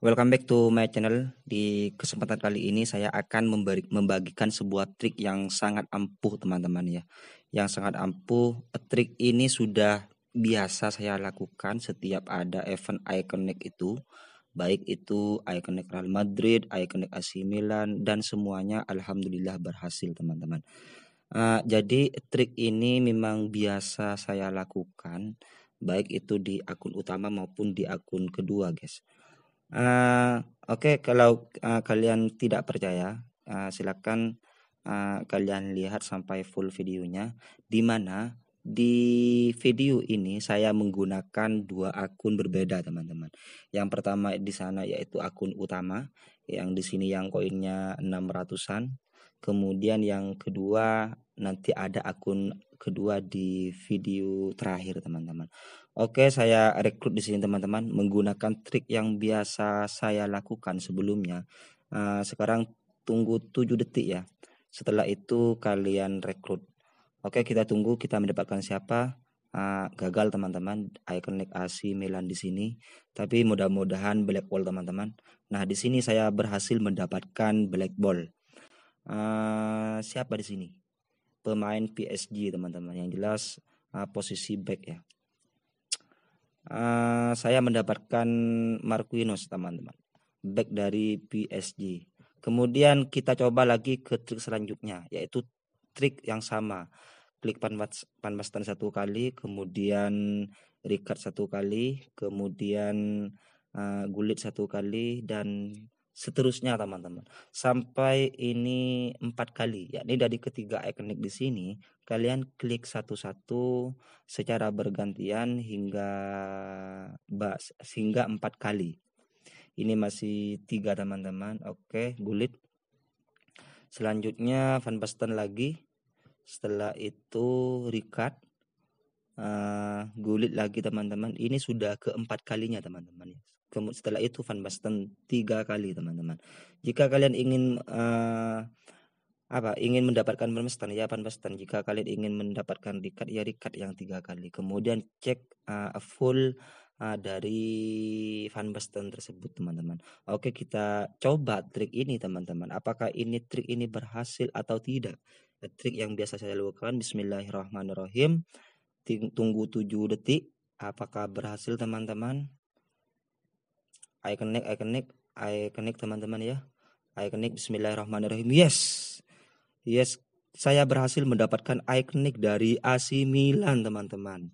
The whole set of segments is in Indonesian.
Welcome back to my channel. Di kesempatan kali ini saya akan membagikan sebuah trik yang sangat ampuh teman-teman ya. Yang sangat ampuh, trik ini sudah biasa saya lakukan setiap ada event iconic itu baik itu ikonik Real Madrid, ikonik AC Milan dan semuanya alhamdulillah berhasil teman-teman. Uh, jadi trik ini memang biasa saya lakukan baik itu di akun utama maupun di akun kedua guys. Uh, Oke okay, kalau uh, kalian tidak percaya uh, silakan uh, kalian lihat sampai full videonya di mana di video ini saya menggunakan dua akun berbeda teman-teman. Yang pertama di sana yaitu akun utama yang di sini yang koinnya 600-an. Kemudian yang kedua nanti ada akun kedua di video terakhir teman-teman. Oke, saya rekrut di sini teman-teman menggunakan trik yang biasa saya lakukan sebelumnya. Eh, sekarang tunggu 7 detik ya. Setelah itu kalian rekrut Oke, kita tunggu kita mendapatkan siapa. Uh, gagal teman-teman, Iconic AC Milan di sini. Tapi mudah-mudahan black ball teman-teman. Nah, di sini saya berhasil mendapatkan black ball. Uh, siapa di sini? Pemain PSG teman-teman. Yang jelas uh, posisi back ya. Uh, saya mendapatkan Marquinhos teman-teman. Back dari PSG. Kemudian kita coba lagi ke trik selanjutnya, yaitu trik yang sama klik panwas panwastan satu kali, kemudian record satu kali, kemudian uh, gulit satu kali dan seterusnya teman-teman. Sampai ini empat kali, yakni dari ketiga ikonik di sini kalian klik satu-satu secara bergantian hingga hingga empat kali. Ini masih tiga teman-teman. Oke, gulit. Selanjutnya Van Basten lagi setelah itu rikat uh, eh, gulit lagi teman-teman ini sudah keempat kalinya teman-teman kemudian setelah itu Van Basten tiga kali teman-teman jika kalian ingin uh, apa ingin mendapatkan Van Basten ya Van Basten jika kalian ingin mendapatkan rikat ya rikat yang tiga kali kemudian cek uh, full uh, dari Van Basten tersebut teman-teman. Oke kita coba trik ini teman-teman. Apakah ini trik ini berhasil atau tidak? Eh, trik yang biasa saya lakukan Bismillahirrahmanirrahim. Tunggu 7 detik. Apakah berhasil teman-teman? Iconic, iconic, iconic teman-teman ya. Iconic Bismillahirrahmanirrahim. Yes, yes. Saya berhasil mendapatkan iconic dari AC Milan teman-teman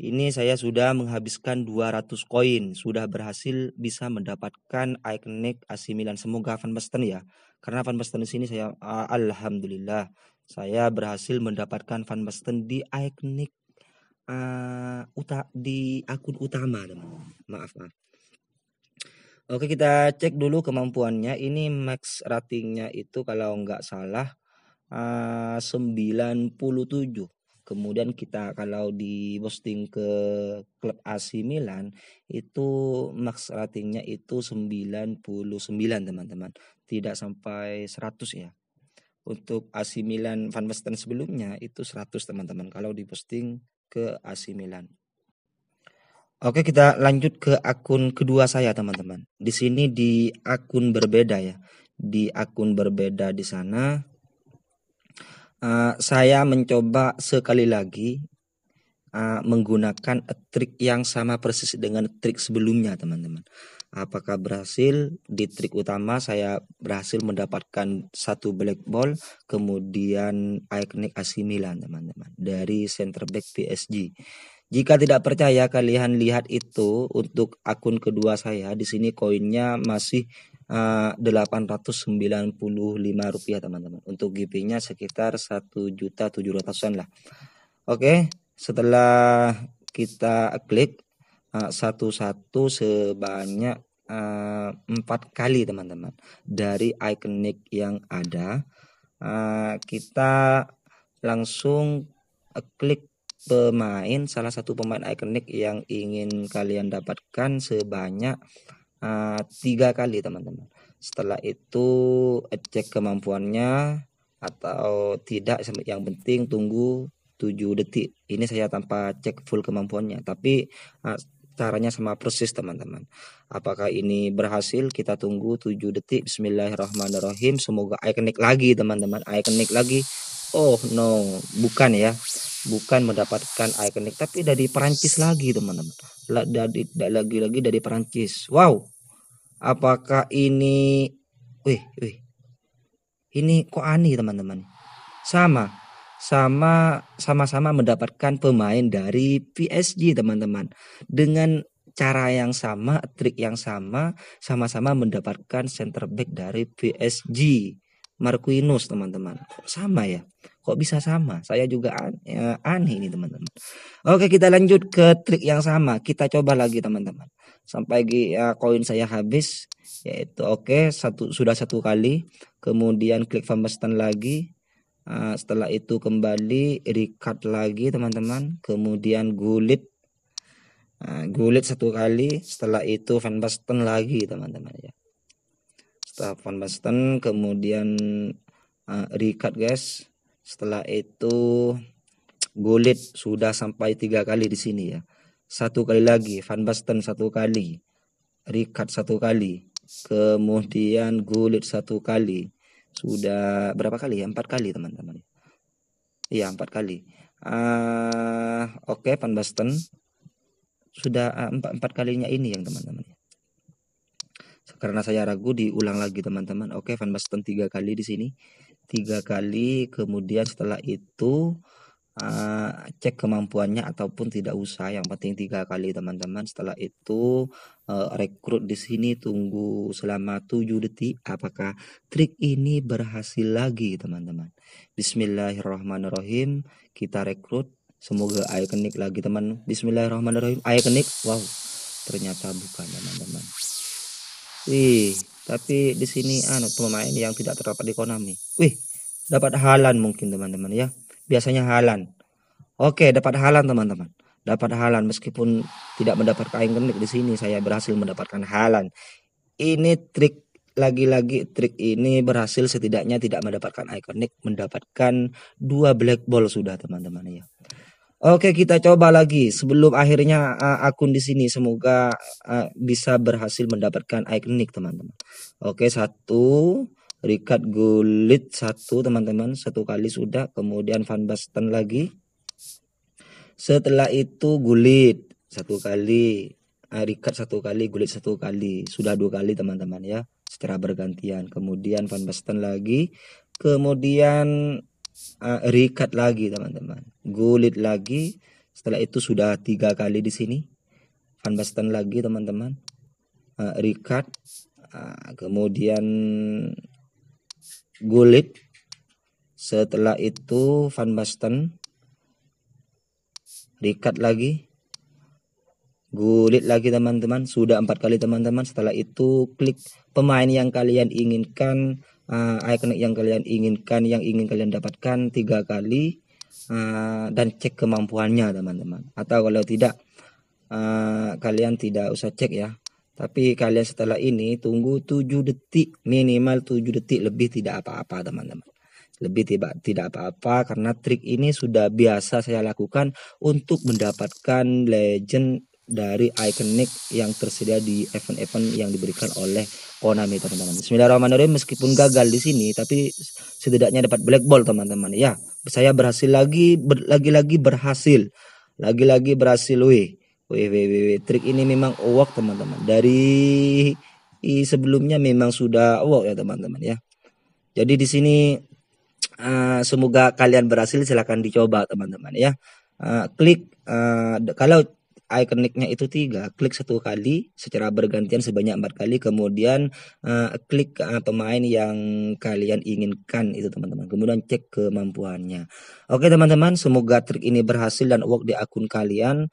ini saya sudah menghabiskan 200 koin, sudah berhasil bisa mendapatkan ikonik AC Milan. Semoga Van Basten ya. Karena Van Basten di sini saya alhamdulillah saya berhasil mendapatkan Van Basten di ikonik uh, uta di akun utama, teman. Maaf, maaf. Oke, kita cek dulu kemampuannya. Ini max ratingnya itu kalau nggak salah uh, 97 Kemudian kita kalau di posting ke klub AC Milan itu max ratingnya itu 99 teman-teman. Tidak sampai 100 ya. Untuk AC Milan Van Basten sebelumnya itu 100 teman-teman kalau di posting ke AC Milan. Oke, kita lanjut ke akun kedua saya, teman-teman. Di sini di akun berbeda ya. Di akun berbeda di sana uh, saya mencoba sekali lagi uh, menggunakan trik yang sama persis dengan trik sebelumnya teman-teman apakah berhasil di trik utama saya berhasil mendapatkan satu black ball kemudian iconic AC Milan teman-teman dari center back PSG jika tidak percaya kalian lihat itu untuk akun kedua saya di sini koinnya masih 895 eh, rupiah teman-teman untuk GP-nya sekitar 1 juta 700 lah oke setelah kita klik eh, satu-satu sebanyak eh, empat kali teman-teman dari iconic yang ada kita langsung klik pemain salah satu pemain iconic yang ingin kalian dapatkan sebanyak Ah, tiga kali teman-teman setelah itu cek kemampuannya atau tidak yang penting tunggu 7 detik ini saya tanpa cek full kemampuannya tapi ah, caranya sama persis teman-teman apakah ini berhasil kita tunggu 7 detik bismillahirrahmanirrahim semoga ikonik lagi teman-teman ikonik lagi oh no bukan ya bukan mendapatkan ikonik tapi dari Perancis lagi teman-teman dari lagi-lagi dari Perancis wow apakah ini wih wih ini kok aneh teman-teman sama sama sama-sama mendapatkan pemain dari PSG teman-teman dengan cara yang sama, trik yang sama, sama-sama mendapatkan center back dari PSG. Marquinhos teman-teman kok sama ya kok bisa sama saya juga aneh, ya, aneh ini teman-teman oke kita lanjut ke trik yang sama kita coba lagi teman-teman sampai ya, koin saya habis yaitu oke satu sudah satu kali kemudian klik pembahasan lagi uh, setelah itu kembali record lagi teman-teman kemudian gulit Nah, gulit satu kali setelah itu fan lagi teman-teman ya Van Basten, kemudian uh, eh, recut guys setelah itu Gullit sudah sampai tiga kali di sini ya satu kali lagi Van Basten satu kali Rikat satu kali kemudian Gullit satu kali sudah berapa kali ya empat kali teman-teman iya empat kali uh, oke okay, Van Basten sudah uh, empat empat kalinya ini yang teman-teman ya karena saya ragu diulang lagi teman-teman oke Van Basten tiga kali di sini tiga kali kemudian setelah itu uh, cek kemampuannya ataupun tidak usah yang penting tiga kali teman-teman setelah itu uh, rekrut di sini tunggu selama tujuh detik apakah trik ini berhasil lagi teman-teman Bismillahirrahmanirrahim kita rekrut semoga ikonik lagi teman Bismillahirrahmanirrahim ikonik wow ternyata bukan teman-teman Wih, tapi di sini anu pemain yang tidak terdapat di Konami. Wih, dapat halan mungkin teman-teman ya. Biasanya halan. Oke, dapat halan teman-teman. Dapat halan meskipun tidak mendapatkan kain di sini saya berhasil mendapatkan halan. Ini trik lagi-lagi trik ini berhasil setidaknya tidak mendapatkan ikonik mendapatkan dua black ball sudah teman-teman ya Oke, kita coba lagi sebelum akhirnya uh, akun di sini semoga uh, bisa berhasil mendapatkan ikonik teman-teman. Oke, satu rikat Gulit satu teman-teman satu kali sudah kemudian Van Basten lagi. Setelah itu Gulit satu kali, uh, Richard satu kali, Gulit satu kali, sudah dua kali teman-teman ya secara bergantian. Kemudian Van Basten lagi, kemudian uh, rikat lagi teman-teman gulit lagi setelah itu sudah tiga kali di sini fan basten lagi teman-teman uh, rikat uh, kemudian gulit setelah itu van basten rikat lagi gulit lagi teman-teman sudah empat kali teman-teman setelah itu klik pemain yang kalian inginkan uh, ah, ikonik yang kalian inginkan, yang ingin kalian dapatkan tiga kali uh, dan cek kemampuannya teman-teman. Atau kalau tidak uh, kalian tidak usah cek ya. Tapi kalian setelah ini tunggu 7 detik minimal 7 detik lebih tidak apa-apa teman-teman. Lebih tiba, tidak apa-apa karena trik ini sudah biasa saya lakukan untuk mendapatkan legend dari ikonik yang tersedia di event-event yang diberikan oleh Konami teman-teman. Bismillahirrahmanirrahim meskipun gagal di sini tapi setidaknya dapat black ball teman-teman. Ya, saya berhasil lagi ber, lagi-lagi berhasil. Lagi-lagi berhasil weh. Weh, weh, weh, weh. Trik ini memang work teman-teman. Dari i, sebelumnya memang sudah work ya teman-teman ya. Jadi di sini uh, semoga kalian berhasil silahkan dicoba teman-teman ya. Uh, klik uh, kalau ikoniknya itu tiga klik satu kali secara bergantian sebanyak empat kali kemudian uh, klik uh, pemain yang kalian inginkan itu teman-teman kemudian cek kemampuannya oke teman-teman semoga trik ini berhasil dan work di akun kalian